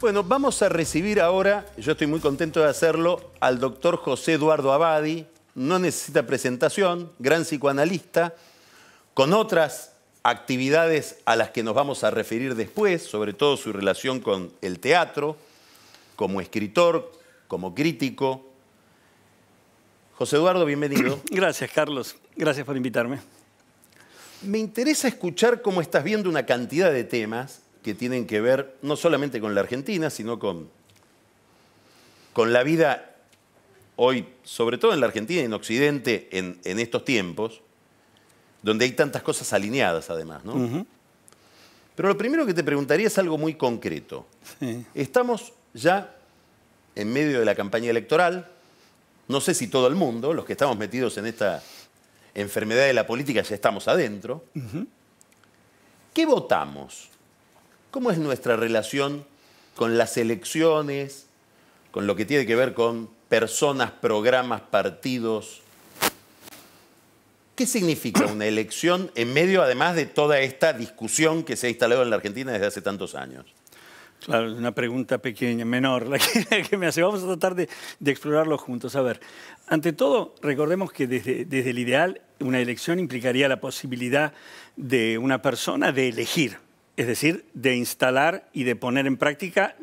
Bueno, vamos a recibir ahora, yo estoy muy contento de hacerlo, al doctor José Eduardo Abadi, no necesita presentación, gran psicoanalista, con otras actividades a las que nos vamos a referir después, sobre todo su relación con el teatro, como escritor, como crítico. José Eduardo, bienvenido. Gracias, Carlos. Gracias por invitarme. Me interesa escuchar cómo estás viendo una cantidad de temas que tienen que ver no solamente con la Argentina, sino con, con la vida hoy, sobre todo en la Argentina y en Occidente, en, estos tiempos, donde hay tantas cosas alineadas además. Pero lo primero que te preguntaría es algo muy concreto. Estamos ya en medio de la campaña electoral, no sé si todo el mundo, los que estamos metidos en esta enfermedad de la política ya estamos adentro. ¿Qué votamos? ¿Cómo es nuestra relación con las elecciones, con lo que tiene que ver con personas, programas, partidos? ¿Qué significa una elección en medio, además, de toda esta discusión que se ha instalado en la Argentina desde hace tantos años? Claro, es una pregunta pequeña, menor, la que, me hace. Vamos a tratar de, explorarlo juntos. A ver, ante todo, recordemos que desde el ideal, una elección implicaría la posibilidad de una persona de elegir es decir, de instalar y de poner en práctica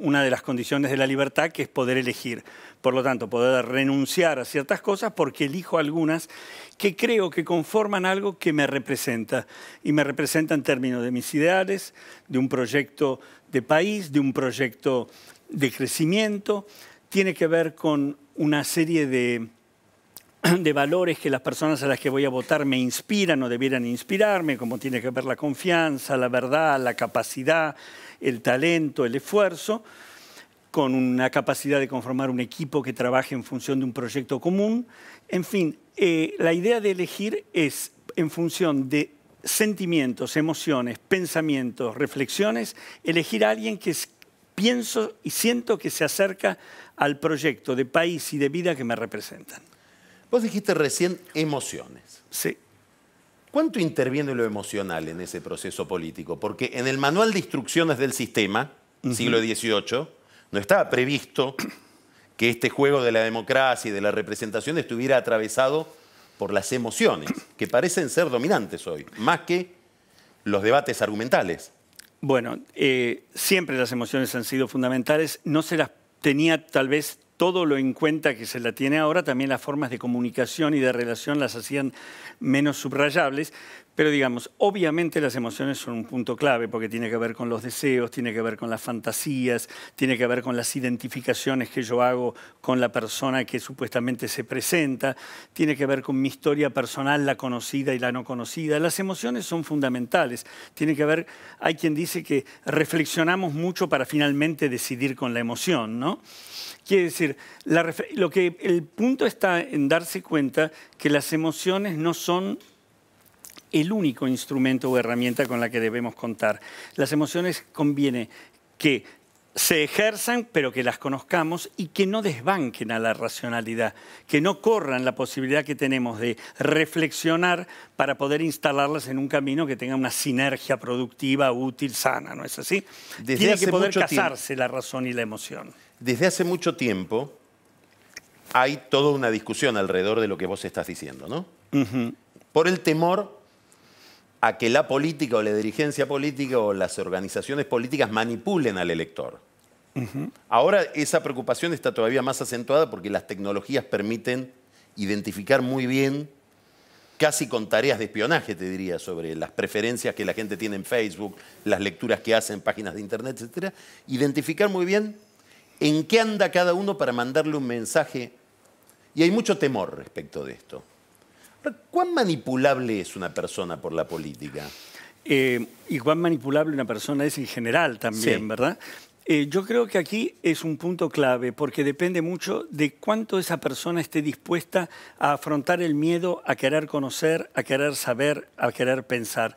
una de las condiciones de la libertad, que es poder elegir. Por lo tanto, poder renunciar a ciertas cosas porque elijo algunas que creo que conforman algo que me representa. Y me representa en términos de mis ideales, de un proyecto de país, de un proyecto de crecimiento. Tiene que ver con una serie de de valores que las personas a las que voy a votar me inspiran o debieran inspirarme, como tiene que ver la confianza, la verdad, la capacidad, el talento, el esfuerzo, con una capacidad de conformar un equipo que trabaje en función de un proyecto común. En fin, eh, la idea de elegir es en función de sentimientos, emociones, pensamientos, reflexiones, elegir a alguien que pienso y siento que se acerca al proyecto de país y de vida que me representan. Vos dijiste recién emociones. Sí. ¿Cuánto interviene lo emocional en ese proceso político? Porque en el manual de instrucciones del sistema, siglo XVIII, no estaba previsto que este juego de la democracia y de la representación estuviera atravesado por las emociones, que parecen ser dominantes hoy, más que los debates argumentales. Bueno, eh, siempre las emociones han sido fundamentales. No se las tenía tal vez todo lo en cuenta que se la tiene ahora, también las formas de comunicación y de relación las hacían menos subrayables, pero digamos, obviamente las emociones son un punto clave porque tiene que ver con los deseos, tiene que ver con las fantasías, tiene que ver con las identificaciones que yo hago con la persona que supuestamente se presenta, tiene que ver con mi historia personal, la conocida y la no conocida. Las emociones son fundamentales. Tiene que ver, hay quien dice que reflexionamos mucho para finalmente decidir con la emoción, ¿no? Quiere decir, lo que, el punto está en darse cuenta que las emociones no son el único instrumento o herramienta con la que debemos contar. Las emociones conviene que se ejerzan, pero que las conozcamos y que no desbanquen a la racionalidad, que no corran la posibilidad que tenemos de reflexionar para poder instalarlas en un camino que tenga una sinergia productiva, útil, sana, ¿no es así? Desde Tiene que poder casarse la razón y la emoción. Desde hace mucho tiempo hay toda una discusión alrededor de lo que vos estás diciendo, ¿no? Por el temor a que la política o la dirigencia política o las organizaciones políticas manipulen al elector. Ahora esa preocupación está todavía más acentuada porque las tecnologías permiten identificar muy bien, casi con tareas de espionaje, te diría, sobre las preferencias que la gente tiene en Facebook, las lecturas que hacen, páginas de Internet, etc. Identificar muy bien en qué anda cada uno para mandarle un mensaje. Y hay mucho temor respecto de esto. ¿Cuán manipulable es una persona por la política? Eh, y cuán manipulable una persona es en general también, ¿verdad? Eh, yo creo que aquí es un punto clave porque depende mucho de cuánto esa persona esté dispuesta a afrontar el miedo, a querer conocer, a querer saber, a querer pensar.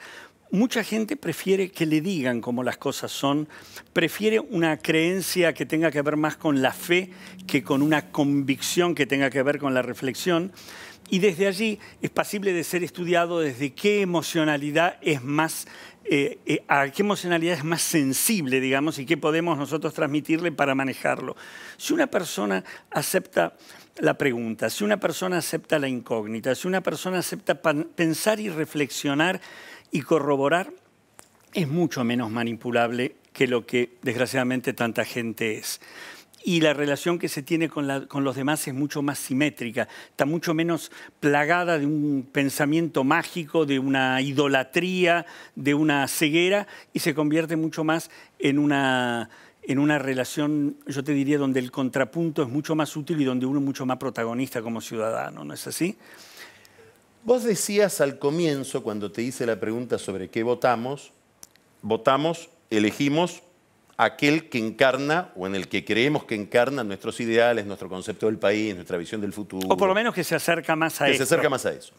Mucha gente prefiere que le digan cómo las cosas son, prefiere una creencia que tenga que ver más con la fe que con una convicción que tenga que ver con la reflexión y desde allí es pasible de ser estudiado desde qué emocionalidad es más eh, eh, a qué emocionalidad es más sensible, digamos, y qué podemos nosotros transmitirle para manejarlo. Si una persona acepta la pregunta, si una persona acepta la incógnita, si una persona acepta pensar y reflexionar y corroborar, es mucho menos manipulable que lo que desgraciadamente tanta gente es y la relación que se tiene con, los demás es mucho más simétrica, está mucho menos plagada de un pensamiento mágico, de una idolatría, de una ceguera, y se convierte mucho más en una, en una relación, yo te diría, donde el contrapunto es mucho más útil y donde uno es mucho más protagonista como ciudadano, ¿no es así? Vos decías al comienzo, cuando te hice la pregunta sobre qué votamos, votamos, elegimos aquel que encarna o en el que creemos que encarna nuestros ideales, nuestro concepto del país, nuestra visión del futuro. O por lo menos que se acerca más a eso. Que se acerca más a eso.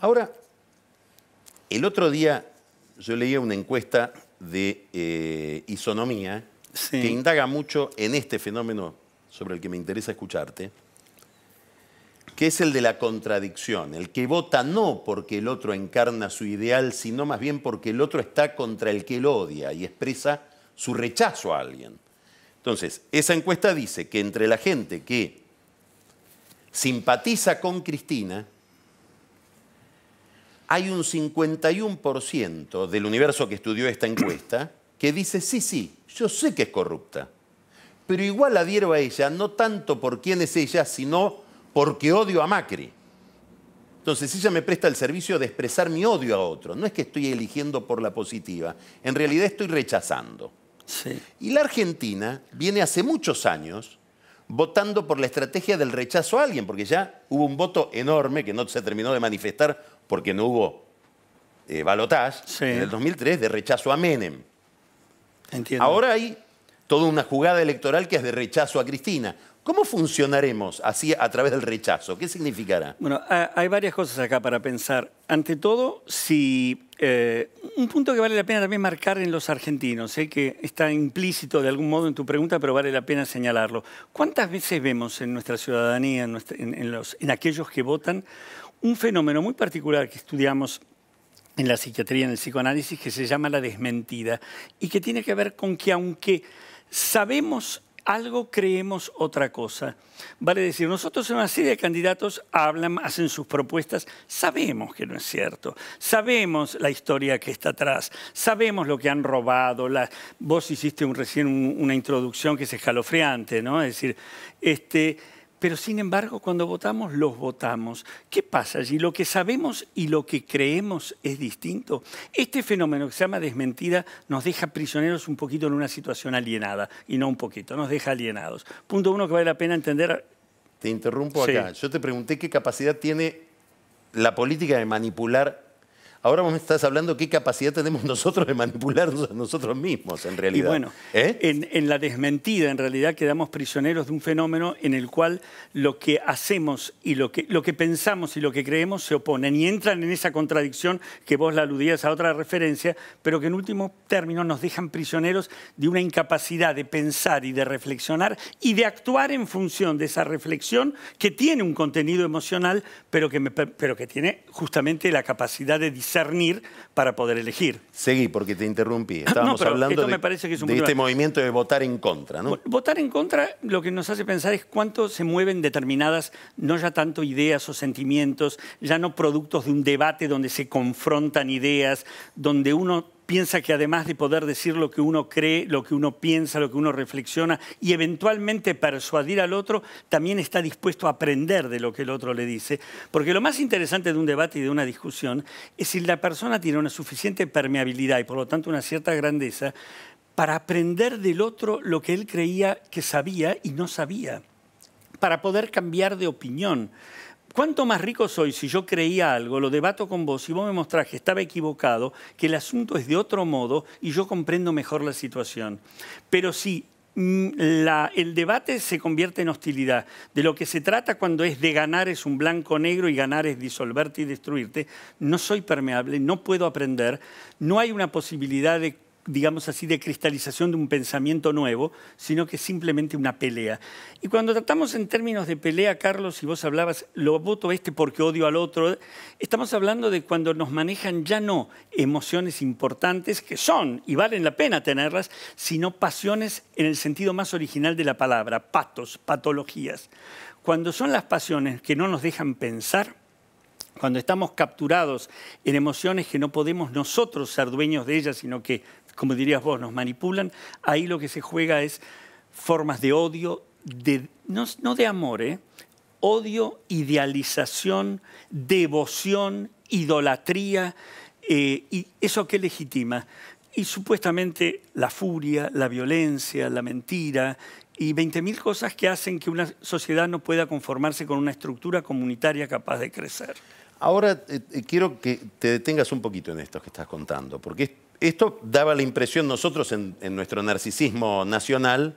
Ahora, el otro día yo leía una encuesta de eh, isonomía que indaga mucho en este fenómeno sobre el que me interesa escucharte, que es el de la contradicción, el que vota no porque el otro encarna su ideal, sino más bien porque el otro está contra el que lo odia y expresa su rechazo a alguien. Entonces, esa encuesta dice que entre la gente que simpatiza con Cristina, hay un 51% del universo que estudió esta encuesta que dice, sí, sí, yo sé que es corrupta, pero igual adhiero a ella, no tanto por quién es ella, sino porque odio a Macri. Entonces ella me presta el servicio de expresar mi odio a otro, no es que estoy eligiendo por la positiva, en realidad estoy rechazando. Y la Argentina viene hace muchos años votando por la estrategia del rechazo a alguien, porque ya hubo un voto enorme que no se terminó de manifestar porque no hubo eh, balotage en el 2003 de rechazo a Menem. Ahora hay toda una jugada electoral que es de rechazo a Cristina. ¿Cómo funcionaremos así a través del rechazo? ¿Qué significará? Bueno, hay varias cosas acá para pensar. Ante todo, si eh, un punto que vale la pena también marcar en los argentinos, eh, que está implícito de algún modo en tu pregunta, pero vale la pena señalarlo. ¿Cuántas veces vemos en nuestra ciudadanía, en, en aquellos que votan, un fenómeno muy particular que estudiamos en la psiquiatría, en el psicoanálisis, que se llama la desmentida y que tiene que ver con que aunque sabemos algo creemos otra cosa. Vale decir, nosotros en una serie de candidatos hablan, hacen sus propuestas, sabemos que no es cierto, sabemos la historia que está atrás, sabemos lo que han robado, vos hiciste un, recién una introducción que es escalofriante, ¿no? Es decir, este pero sin embargo, cuando votamos, los votamos. ¿Qué pasa allí? Lo que sabemos y lo que creemos es distinto. Este fenómeno que se llama desmentida nos deja prisioneros un poquito en una situación alienada, y no un poquito, nos deja alienados. Punto uno que vale la pena entender. Te interrumpo acá. Yo te pregunté qué capacidad tiene la política de manipular Ahora vos me estás hablando qué capacidad tenemos nosotros de manipularnos a nosotros mismos, en realidad. bueno, ¿Eh? en, la desmentida, en realidad, quedamos prisioneros de un fenómeno en el cual lo que hacemos y lo que, pensamos y lo que creemos se oponen y entran en esa contradicción que vos la aludías a otra referencia, pero que en último término nos dejan prisioneros de una incapacidad de pensar y de reflexionar y de actuar en función de esa reflexión que tiene un contenido emocional, pero que, pero que tiene justamente la capacidad de cernir para poder elegir. Seguí, porque te interrumpí. Estábamos hablando de, este movimiento de votar en contra, ¿no? Votar en contra lo que nos hace pensar es cuánto se mueven determinadas, no ya tanto ideas o sentimientos, ya no productos de un debate donde se confrontan ideas, donde uno piensa que además de poder decir lo que uno cree, lo que uno piensa, lo que uno reflexiona y eventualmente persuadir al otro, también está dispuesto a aprender de lo que el otro le dice. Porque lo más interesante de un debate y de una discusión es si la persona tiene una suficiente permeabilidad y por lo tanto una cierta grandeza para aprender del otro lo que él creía que sabía y no sabía, para poder cambiar de opinión ¿Cuánto más rico soy si yo creía algo, lo debato con vos y vos me mostrás que estaba equivocado, que el asunto es de otro modo y yo comprendo mejor la situación? Pero si mm, el debate se convierte en hostilidad. De lo que se trata cuando es de ganar es un blanco-negro y ganar es disolverte y destruirte. No soy permeable, no puedo aprender, no hay una posibilidad de digamos así, de cristalización de un pensamiento nuevo, sino que simplemente una pelea. Y cuando tratamos en términos de pelea, Carlos, y vos hablabas, lo voto este porque odio al otro, estamos hablando de cuando nos manejan ya no emociones importantes, que son y valen la pena tenerlas, sino pasiones en el sentido más original de la palabra, patos, patologías. Cuando son las pasiones que no nos dejan pensar, cuando estamos capturados en emociones que no podemos nosotros ser dueños de ellas, sino que como dirías vos, nos manipulan, ahí lo que se juega es formas de odio, no, de amor, ¿eh? odio, idealización, devoción, idolatría, eh, y eso que legitima. Y supuestamente la furia, la violencia, la mentira y 20.000 cosas que hacen que una sociedad no pueda conformarse con una estructura comunitaria capaz de crecer. Ahora eh, quiero que te detengas un poquito en esto que estás contando, porque esto daba la impresión, nosotros en, nuestro narcisismo nacional,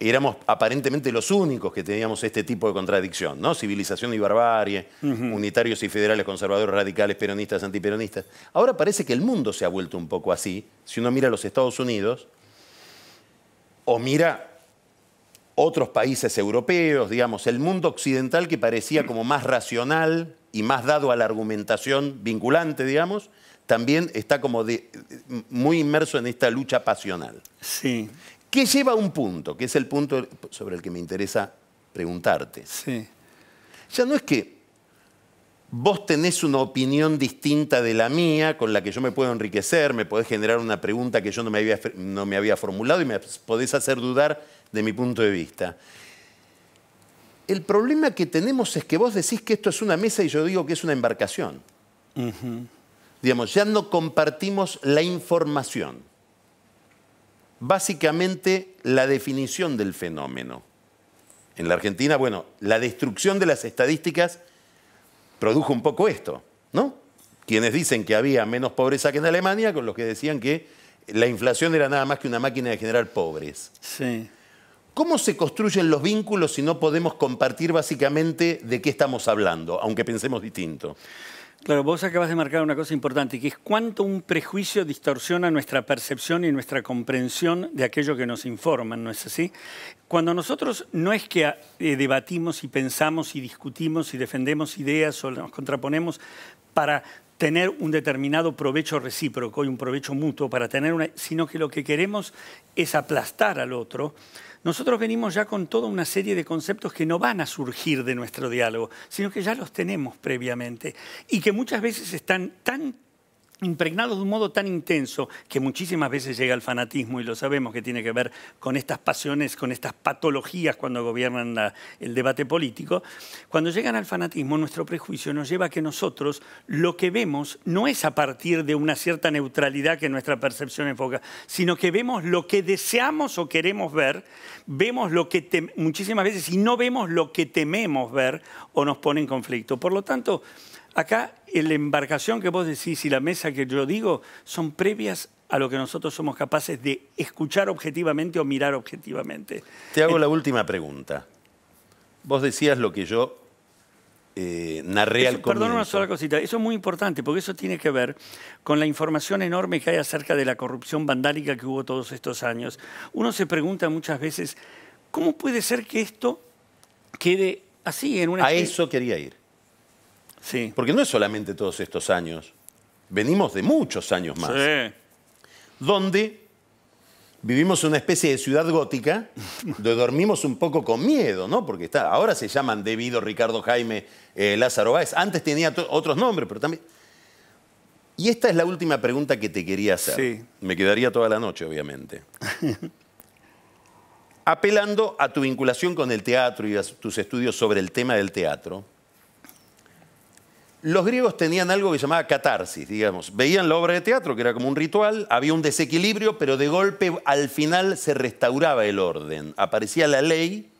éramos aparentemente los únicos que teníamos este tipo de contradicción, ¿no? Civilización y barbarie, unitarios y federales, conservadores, radicales, peronistas, antiperonistas. Ahora parece que el mundo se ha vuelto un poco así. Si uno mira los Estados Unidos o mira otros países europeos, digamos, el mundo occidental que parecía como más racional y más dado a la argumentación vinculante, digamos, también está como muy inmerso en esta lucha pasional. Sí. Que lleva a un punto, que es el punto sobre el que me interesa preguntarte. Sí. Ya no es que vos tenés una opinión distinta de la mía, con la que yo me puedo enriquecer, me podés generar una pregunta que yo no me había, no me había formulado y me podés hacer dudar de mi punto de vista. El problema que tenemos es que vos decís que esto es una mesa y yo digo que es una embarcación. Digamos, ya no compartimos la información. Básicamente la definición del fenómeno. En la Argentina, bueno, la destrucción de las estadísticas produjo un poco esto, ¿no? Quienes dicen que había menos pobreza que en Alemania, con los que decían que la inflación era nada más que una máquina de generar pobres. Sí. ¿Cómo se construyen los vínculos si no podemos compartir básicamente de qué estamos hablando, aunque pensemos distinto? Claro, vos acabas de marcar una cosa importante, que es cuánto un prejuicio distorsiona nuestra percepción y nuestra comprensión de aquello que nos informan, ¿no es así? Cuando nosotros no es que eh, debatimos y pensamos y discutimos y defendemos ideas o nos contraponemos para tener un determinado provecho recíproco y un provecho mutuo para tener una, sino que lo que queremos es aplastar al otro. Nosotros venimos ya con toda una serie de conceptos que no van a surgir de nuestro diálogo, sino que ya los tenemos previamente y que muchas veces están tan impregnados de un modo tan intenso que muchísimas veces llega al fanatismo y lo sabemos que tiene que ver con estas pasiones, con estas patologías cuando gobiernan el debate político, cuando llegan al fanatismo nuestro prejuicio nos lleva a que nosotros lo que vemos no es a partir de una cierta neutralidad que nuestra percepción enfoca, sino que vemos lo que deseamos o queremos ver, vemos lo que muchísimas veces y no vemos lo que tememos ver o nos pone en conflicto. Por lo tanto, Acá, la embarcación que vos decís y la mesa que yo digo son previas a lo que nosotros somos capaces de escuchar objetivamente o mirar objetivamente. Te hago la última pregunta. Vos decías lo que yo eh, narré al comienzo. Perdón una sola cosita. Eso es muy importante porque eso tiene que ver con la información enorme que hay acerca de la corrupción vandálica que hubo todos estos años. Uno se pregunta muchas veces, ¿cómo puede ser que esto quede así en una... A eso quería ir. Sí. Porque no es solamente todos estos años, venimos de muchos años más. Donde vivimos una especie de ciudad gótica, donde dormimos un poco con miedo, ¿no? Porque está, ahora se llaman Debido, Ricardo Jaime, eh, Lázaro Báez. Antes tenía otros nombres, pero también. Y esta es la última pregunta que te quería hacer. Me quedaría toda la noche, obviamente. Apelando a tu vinculación con el teatro y a tus estudios sobre el tema del teatro, los griegos tenían algo que se llamaba catarsis, digamos. Veían la obra de teatro, que era como un ritual, había un desequilibrio, pero de golpe al final se restauraba el orden, aparecía la ley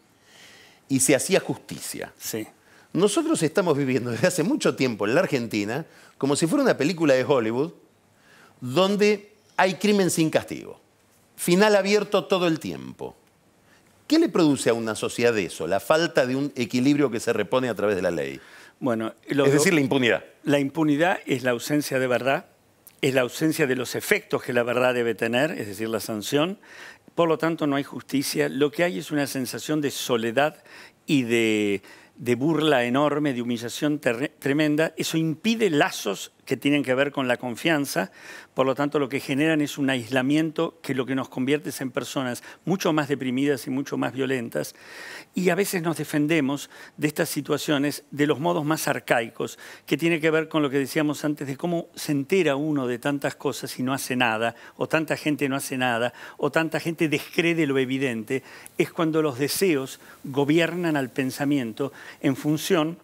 y se hacía justicia. Sí. Nosotros estamos viviendo desde hace mucho tiempo en la Argentina como si fuera una película de Hollywood donde hay crimen sin castigo, final abierto todo el tiempo. ¿Qué le produce a una sociedad eso? La falta de un equilibrio que se repone a través de la ley es decir, la impunidad. La impunidad es la ausencia de verdad, es la ausencia de los efectos que la verdad debe tener, es decir, la sanción. Por lo tanto, no hay justicia. Lo que hay es una sensación de soledad y de burla enorme, de humillación tremenda. Eso impide lazos que tienen que ver con la confianza, por lo tanto lo que generan es un aislamiento que lo que nos convierte en personas mucho más deprimidas y mucho más violentas, y a veces nos defendemos de estas situaciones de los modos más arcaicos, que tiene que ver con lo que decíamos antes de cómo se entera uno de tantas cosas y no hace nada, o tanta gente no hace nada, o tanta gente descree lo evidente, es cuando los deseos gobiernan al pensamiento en función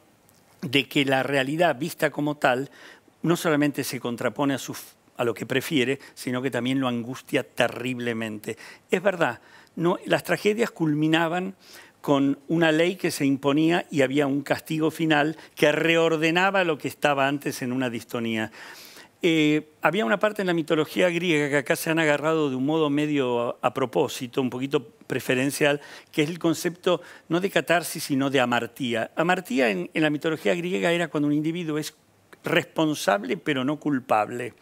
de que la realidad vista como tal no solamente se contrapone a, lo que prefiere, sino que también lo angustia terriblemente. Es verdad, no, las tragedias culminaban con una ley que se imponía y había un castigo final que reordenaba lo que estaba antes en una distonía. Eh, había una parte en la mitología griega que acá se han agarrado de un modo medio a, propósito, un poquito preferencial, que es el concepto no de catarsis, sino de amartía. Amartía en, en la mitología griega era cuando un individuo es responsable pero no culpable.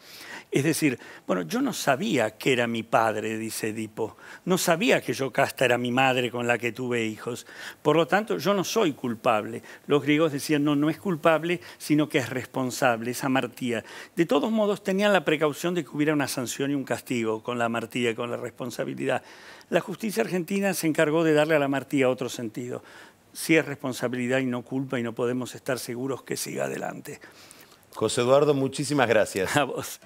Es decir, bueno, yo no sabía que era mi padre, dice Edipo, no sabía que Jocasta era mi madre con la que tuve hijos, por lo tanto yo no soy culpable. Los griegos decían, no, no es culpable, sino que es responsable, es amartía. De todos modos tenían la precaución de que hubiera una sanción y un castigo con la amartía y con la responsabilidad. La justicia argentina se encargó de darle a la amartía otro sentido. Si sí es responsabilidad y no culpa y no podemos estar seguros que siga adelante. José Eduardo, muchísimas gracias. A vos.